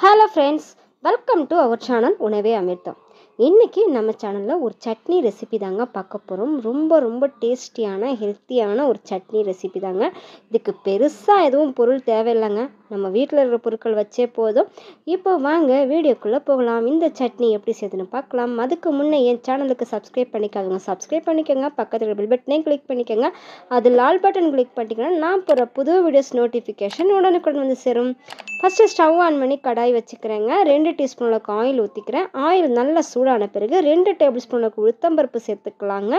hello friends welcome to our channel உணவே அமிர்தம் இன்றைக்கி நம்ம சேனலில் ஒரு சட்னி ரெசிபி தாங்க பார்க்க போகிறோம் ரொம்ப ரொம்ப டேஸ்டியான ஹெல்த்தியான ஒரு சட்னி ரெசிபி தாங்க இதுக்கு பெருசாக எதுவும் பொருள் தேவையில்லைங்க நம்ம வீட்டில் இருக்கிற பொருட்கள் வச்சே போதும் இப்போ வாங்க வீடியோக்குள்ளே போகலாம் இந்த சட்னி எப்படி செய்யுதுன்னு பார்க்கலாம் அதுக்கு முன்னே என் சேனலுக்கு சப்ஸ்கிரைப் பண்ணிக்காதுங்க சப்ஸ்கிரைப் பண்ணிக்கோங்க பக்கத்தில் பில் பட்டனையும் கிளிக் பண்ணிக்கோங்க அது லால் பட்டன் கிளிக் பண்ணிட்டீங்கன்னா நான் போகிற புது வீடியோஸ் நோட்டிஃபிகேஷன் உடனுக்குடன் வந்து சேரும் ஃபஸ்ட்டு ஸ்டவ் ஆன் பண்ணி கடாய் வச்சுக்கிறேங்க ரெண்டு டீஸ்பூன் அளவுக்கு ஆயில் ஊற்றிக்கிறேன் ஆயில் நல்லா சூடான பிறகு ரெண்டு டேபிள் ஸ்பூன் அளவுக்கு உளுத்தம்பருப்பு சேர்த்துக்கலாங்க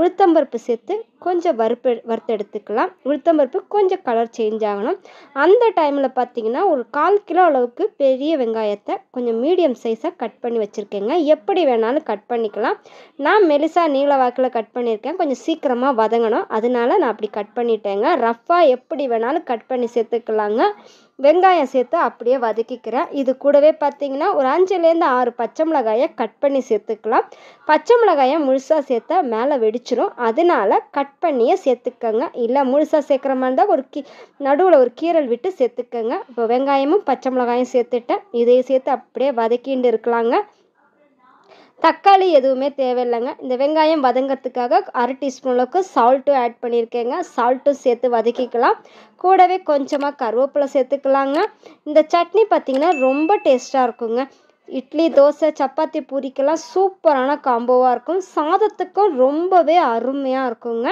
உளுத்தம்பருப்பு சேர்த்து கொஞ்சம் வறுப்பு எடுத்துக்கலாம் உளுத்தம்பருப்பு கொஞ்சம் கலர் சேஞ்ச் ஆகணும் அந்த டைமில் பார்த்தீங்கன்னா ஒரு கால் கிலோ அளவுக்கு பெரிய வெங்காயத்தை கொஞ்சம் மீடியம் சைஸாக கட் பண்ணி வச்சுருக்கேங்க எப்படி வேணாலும் கட் பண்ணிக்கலாம் நான் மெலிசாக நீள வாக்கில் கட் பண்ணியிருக்கேன் கொஞ்சம் சீக்கிரமாக வதங்கணும் அதனால நான் அப்படி கட் பண்ணிட்டேங்க ரஃப்பாக எப்படி வேணாலும் கட் பண்ணி சேர்த்துக்கலாங்க வெங்காயம் சேர்த்து அப்படியே வதக்கிக்கிறேன் இது கூடவே பார்த்திங்கன்னா ஒரு அஞ்சுலேருந்து ஆறு பச்சை மிளகாயை கட் பண்ணி சேர்த்துக்கலாம் பச்சை மிளகாயை முழுசாக சேர்த்தா மேலே வெடிச்சிரும் அதனால கட் பண்ணியே சேர்த்துக்கோங்க இல்லை முழுசாக சேர்க்குற மாதிரி இருந்தால் ஒரு கீ நடுவில் ஒரு கீரல் விட்டு சேர்த்துக்கோங்க இப்போ வெங்காயமும் பச்சை மிளகாயும் சேர்த்துட்டேன் இதையும் சேர்த்து அப்படியே வதக்கிட்டு இருக்கலாங்க தக்காளி எதுவுமே தேவையில்லைங்க இந்த வெங்காயம் வதங்கிறதுக்காக அரை டீஸ்பூன் அளவுக்கு சால்ட்டும் ஆட் பண்ணியிருக்கேங்க சால்ட்டும் சேர்த்து வதக்கிக்கலாம் கூடவே கொஞ்சமாக கருவேப்பிலை சேர்த்துக்கலாங்க இந்த சட்னி பார்த்திங்கன்னா ரொம்ப டேஸ்ட்டாக இருக்குங்க இட்லி தோசை சப்பாத்தி பூரிக்கெல்லாம் சூப்பரான காம்போவாக இருக்கும் சாதத்துக்கும் ரொம்பவே அருமையாக இருக்குங்க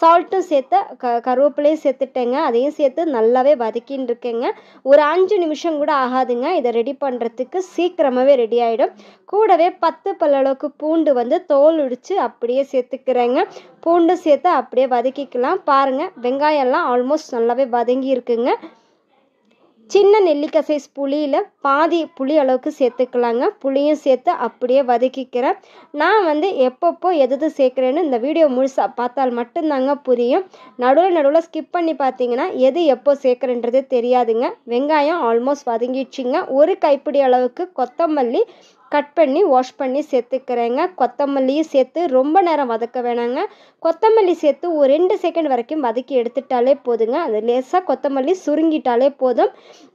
சால்ட்டும் சேர்த்து க கருவேப்பிலையும் சேர்த்துட்டேங்க அதையும் சேர்த்து நல்லாவே வதக்கின்னு இருக்கேங்க ஒரு அஞ்சு நிமிஷம் கூட ஆகாதுங்க இதை ரெடி பண்ணுறதுக்கு சீக்கிரமாகவே ரெடி ஆகிடும் கூடவே பத்து பல்லளவுக்கு பூண்டு வந்து தோல் உடித்து அப்படியே சேர்த்துக்கிறேங்க பூண்டு சேர்த்து அப்படியே வதக்கிக்கலாம் பாருங்கள் வெங்காயம்லாம் ஆல்மோஸ்ட் நல்லாவே வதங்கி இருக்குங்க சின்ன நெல்லிக்காய் சைஸ் புளியில் பாதி புளி அளவுக்கு சேர்த்துக்கலாங்க புளியும் சேர்த்து அப்படியே வதக்கிக்கிறேன் நான் வந்து எப்பப்போ எது சேர்க்குறேன்னு இந்த வீடியோ முழுசாக பார்த்தால் மட்டும்தாங்க புரியும் நடுவில் நடுவில் ஸ்கிப் பண்ணி பார்த்தீங்கன்னா எது எப்போ சேர்க்குறேன்றதே தெரியாதுங்க வெங்காயம் ஆல்மோஸ்ட் வதங்கிடுச்சுங்க ஒரு கைப்பிடி அளவுக்கு கொத்தமல்லி கட் பண்ணி வாஷ் பண்ணி சேர்த்துக்கிறேங்க கொத்தமல்லியும் சேர்த்து ரொம்ப நேரம் வதக்க வேணாங்க கொத்தமல்லி சேர்த்து ஒரு ரெண்டு செகண்ட் வரைக்கும் வதக்கி எடுத்துட்டாலே போதுங்க அது லேசாக கொத்தமல்லி சுருங்கிட்டாலே போதும்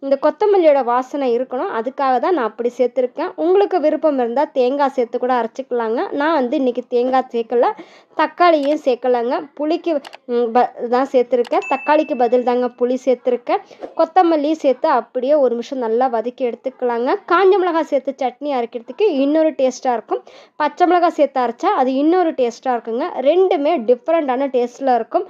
இந்த கொத்தமல்லியோட வாசனை இருக்கணும் அதுக்காக தான் நான் அப்படி சேர்த்துருக்கேன் உங்களுக்கு விருப்பம் இருந்தால் தேங்காய் சேர்த்து கூட அரைச்சிக்கலாங்க நான் வந்து இன்றைக்கி தேங்காய் சேர்க்கல தக்காளியும் சேர்க்கலாங்க புளிக்கு ப தான் சேர்த்துருக்கேன் தக்காளிக்கு பதில் தாங்க புளி சேர்த்துருக்கேன் கொத்தமல்லியும் சேர்த்து அப்படியே ஒரு நிமிஷம் நல்லா வதக்கி எடுத்துக்கலாங்க காஞ்ச மிளகாய் சேர்த்து சட்னி அரைக்க அரைக்கிறதுக்கு இன்னொரு டேஸ்ட்டாக இருக்கும் பச்சை மிளகாய் சேர்த்து அரைச்சா அது இன்னொரு டேஸ்ட்டாக இருக்குங்க ரெண்டுமே டிஃப்ரெண்ட்டான டேஸ்ட்டில் இருக்கும்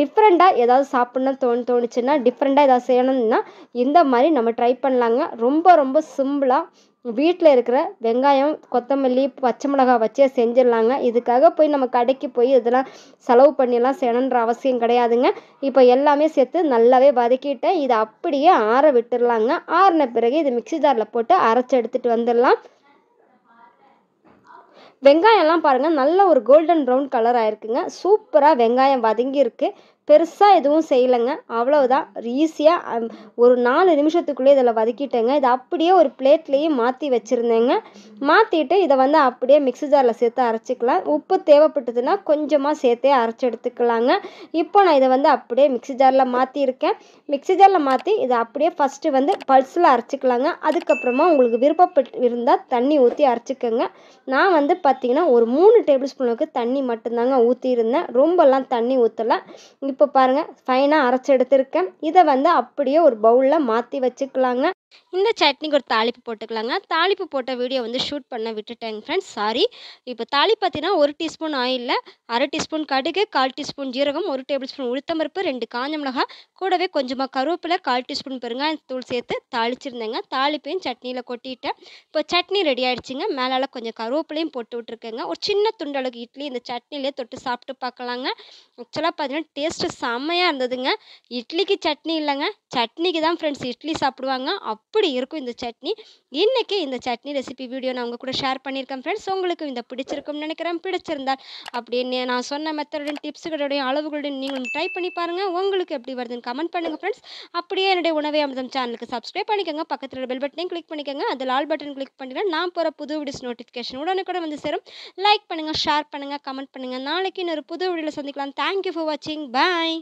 டிஃப்ரெண்ட்டாக ஏதாவது சாப்பிட்ணும் தோணு தோணுச்சுன்னா டிஃப்ரெண்ட்டாக ஏதாவது செய்யணும்னா இந்த மாதிரி நம்ம ட்ரை பண்ணலாங்க ரொம்ப ரொம்ப சிம்பிளாக வீட்டில் இருக்கிற வெங்காயம் கொத்தமல்லி பச்சை மிளகாய் வச்சே செஞ்சிடலாங்க இதுக்காக போய் நம்ம கடைக்கு போய் இதெல்லாம் செலவு பண்ணிலாம் செய்யணுன்ற அவசியம் கிடையாதுங்க இப்போ எல்லாமே சேர்த்து நல்லாவே வதக்கிட்டேன் இதை அப்படியே ஆற விட்டுடலாங்க ஆறின பிறகு இதை மிக்சி ஜாரில் போட்டு அரைச்சி எடுத்துகிட்டு வந்துடலாம் வெங்காயம்லாம் பாருங்கள் நல்ல ஒரு கோல்டன் ப்ரௌன் கலர் ஆயிருக்குங்க சூப்பராக வெங்காயம் வதங்கியிருக்கு பெருசாக எதுவும் செய்யலைங்க அவ்வளவுதான் ஈஸியாக ஒரு நாலு நிமிஷத்துக்குள்ளேயே இதில் வதக்கிட்டேங்க இதை அப்படியே ஒரு பிளேட்லேயே மாற்றி வச்சுருந்தேங்க மாற்றிட்டு இதை வந்து அப்படியே மிக்ஸி ஜாரில் சேர்த்து அரைச்சிக்கலாம் உப்பு தேவைப்பட்டதுன்னா கொஞ்சமாக சேர்த்தே அரைச்சி எடுத்துக்கலாங்க இப்போ நான் இதை வந்து அப்படியே மிக்ஸி ஜாரில் மாற்றிருக்கேன் மிக்ஸி ஜாரில் மாற்றி இதை அப்படியே ஃபஸ்ட்டு வந்து பல்ஸில் அரைச்சிக்கலாங்க அதுக்கப்புறமா உங்களுக்கு விருப்பப்பட்டு இருந்தால் தண்ணி ஊற்றி அரைச்சிக்கோங்க நான் வந்து பார்த்திங்கன்னா ஒரு மூணு டேபிள் ஸ்பூனுக்கு தண்ணி மட்டும்தாங்க ஊற்றியிருந்தேன் ரொம்பலாம் தண்ணி ஊற்றலை இப்போ பாருங்கள் ஃபைனாக அரைச்சி எடுத்திருக்கேன் இதை வந்து அப்படியே ஒரு பவுலில் மாற்றி வச்சுக்கலாங்க இந்த சட்னிக்கு ஒரு தாளிப்பு போட்டுக்கலாங்க தாளிப்பு போட்ட வீடியோ வந்து ஷூட் பண்ண விட்டுட்டேங்க ஃப்ரெண்ட்ஸ் சாரி இப்போ தாளி பார்த்தீங்கன்னா ஒரு டீஸ்பூன் ஆயிலில் அரை டீஸ்பூன் கடுகு கால் டீஸ்பூன் ஜீரகம் ஒரு டேபிள் ஸ்பூன் உளுத்தம்பருப்பு ரெண்டு காஞ்ச மிளகாய் கூடவே கொஞ்சமாக கருவேப்பிலை கால் டீஸ்பூன் தூள் சேர்த்து தாளிச்சிருந்தேங்க தாளிப்பையும் சட்னியில் கொட்டிட்டேன் இப்போ சட்னி ரெடி ஆகிடுச்சிங்க மேலால் கொஞ்சம் கருவேப்பிலையும் போட்டு விட்ருக்கேங்க ஒரு சின்ன துண்டளவுக்கு இட்லி இந்த சட்னிலே தொட்டு சாப்பிட்டு பார்க்கலாங்க ஆக்சுவலாக பார்த்தீங்கன்னா டேஸ்ட்டு செம்மையாக இருந்ததுங்க இட்லிக்கு சட்னி இல்லைங்க சட்னிக்கு தான் ஃப்ரெண்ட்ஸ் இட்லி சாப்பிடுவாங்க அப்படி இருக்கும் இந்த சட்னி இன்றைக்கி இந்த சட்னி ரெசிபி வீடியோ நான் உங்கள் கூட ஷேர் பண்ணியிருக்கேன் ஃப்ரெண்ட்ஸ் உங்களுக்கு இந்த பிடிச்சிருக்கும்னு நினைக்கிறேன் பிடிச்சிருந்தால் அப்படின்னு நான் சொன்ன மெத்தடுடன் டிப்ஸுகளுடையும் அளவுகளுடன் நீங்களும் ட்ரை பண்ணி பாருங்கள் உங்களுக்கு எப்படி வருதுன்னு கமெண்ட் பண்ணுங்கள் ஃப்ரெண்ட்ஸ் அப்படியே என்னுடைய உணவை அமிர்தம் சேனலுக்கு சப்ஸ்கிரைப் பண்ணிக்கோங்க பக்கத்தில் பெல் பட்டனையும் கிளிக் பண்ணிக்கோங்க அதில் ஆல் பட்டன் கிளிக் பண்ணிக்கலாம் நான் போகிற புது வீடியோஸ் நோட்டிஃபிகேஷன் உடனே கூட வந்து சேரும் லைக் பண்ணுங்கள் ஷேர் பண்ணுங்கள் கமெண்ட் பண்ணுங்கள் நாளைக்கு இன்னொரு புது வீடியோவில் சந்திக்கலாம் தேங்க்யூ ஃபார் வாட்சிங் பாய்